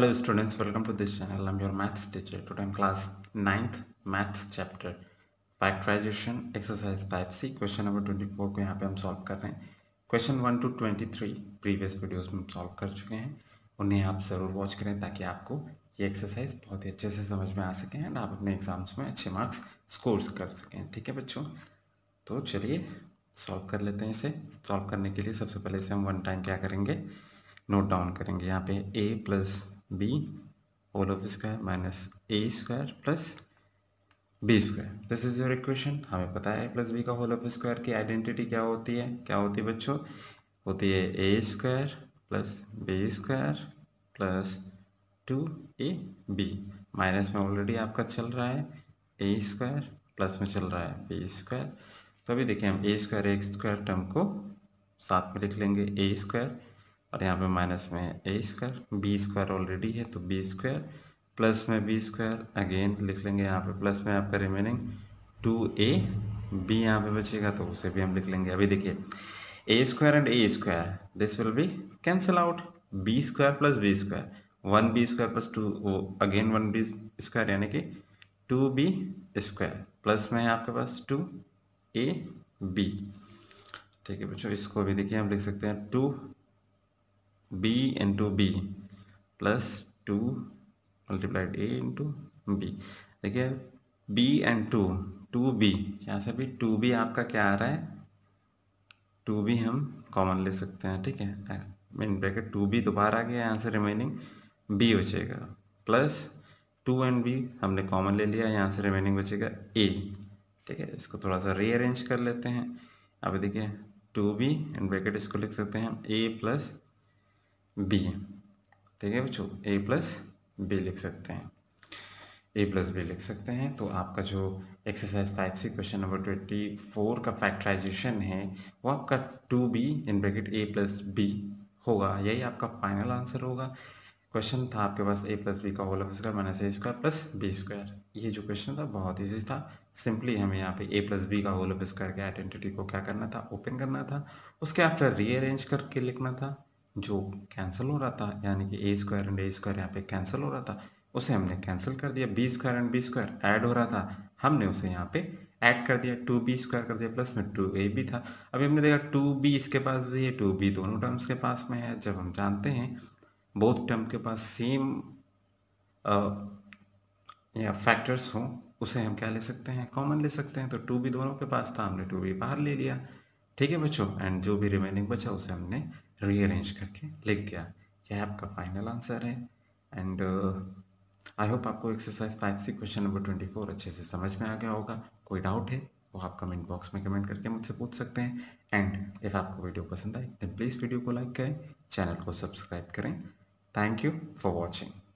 Hello students, welcome to this channel. I'm your maths teacher. Today I'm class 9th maths chapter factorization exercise type C question number twenty four को यहाँ पे हम solve कर रहे हैं question one to twenty three previous videos में हम solve कर चुके हैं उन्हें आप ज़रूर वॉच करें ताकि आपको ये एक्सरसाइज बहुत ही अच्छे से समझ में आ सकें एंड आप अपने एग्जाम्स में अच्छे मार्क्स स्कोर्स कर सकें ठीक है बच्चों तो चलिए सॉल्व कर लेते हैं इसे सॉल्व करने के लिए सबसे पहले इसे हम वन टाइम क्या करेंगे नोट डाउन करेंगे यहाँ पे A plus B whole of square minus A square plus B square this is your equation हमें पता है प्लस बी का होल ऑफ स्क्वायर की आइडेंटिटी क्या होती है क्या होती है बच्चों होती है A square plus B square plus two A B minus में ऑलरेडी आपका चल रहा है ए स्क्वायर प्लस में चल रहा है बी स्क्वायर तो अभी देखिए हम A square A square term को साथ में लिख लेंगे ए स्क्वायर और यहाँ पे माइनस में A square B square already है तो बी स्क्वायर प्लस में बी स्क्वायर अगेन लिख लेंगे यहाँ पे प्लस में आपका रिमेनिंग टू ए बी यहाँ पे बचेगा तो उसे भी हम लिख लेंगे अभी देखिए A square and A square this will be cancel out B square plus B square one B square plus two again one B square यानी कि टू बी स्क्वायर प्लस में है आपके पास टू ए बी ठीक है बच्चों इसको भी देखिए हम लिख सकते हैं two b into B plus two multiplied A into B देखिए B and two two B यहाँ से भी टू बी आपका क्या आ रहा है टू बी हम कॉमन ले सकते हैं ठीक है मीन ब्रैकेट टू बी दोबारा आ गया यहाँ से रिमेनिंग बी हो जाएगा प्लस टू एंड बी हमने कॉमन ले लिया यहाँ से रिमेनिंग बचेगा ए ठीक है इसको थोड़ा सा रीअरेंज कर लेते हैं अब देखिए टू बी एंड ब्रैकेट इसको लिख सकते हैं हम ए प्लस बी ठीक है बच्चों ए प्लस बी लिख सकते हैं ए प्लस बी लिख सकते हैं तो आपका जो exercise five C question number twenty four का फैक्टराइजेशन है वो आपका two B in bracket A plus B होगा यही आपका फाइनल आंसर होगा क्वेश्चन था आपके पास ए प्लस बी का whole of square minus A square plus B square ये जो क्वेश्चन था बहुत ईजी था सिंपली हमें यहाँ पे ए प्लस बी का होल ऑफ स्क्वायर के आइडेंटिटी को क्या करना था ओपन करना था उसके आफ्टर रीअरेंज करके लिखना था जो कैंसिल हो रहा था यानी कि A square and A square यहाँ पे कैंसिल हो रहा था उसे हमने कैंसिल कर दिया B square and B square add हो रहा था हमने उसे यहाँ पे ऐड कर दिया टू बी स्क्वायर कर दिया प्लस में टू ए भी था अभी हमने देखा टू बी इसके पास भी है टू बी दोनों टर्म्स के पास में है जब हम जानते हैं बोथ टर्म के पास सेम या फैक्टर्स हों उसे हम क्या ले सकते हैं कॉमन ले सकते हैं तो टू बी दोनों के पास था हमने टू बी बाहर ले लिया ठीक है बच्चों एंड जो भी रिमेनिंग बचा उसे हमने रीअरेंज करके लिख दिया यह आपका फाइनल आंसर है एंड आई होप आपको exercise five C question number twenty four अच्छे से समझ में आ गया होगा कोई डाउट है वो आप कमेंट बॉक्स में कमेंट करके मुझसे पूछ सकते हैं एंड इफ़ आपको वीडियो पसंद आए तो प्लीज़ वीडियो को लाइक करें चैनल को सब्सक्राइब करें थैंक यू फॉर वॉचिंग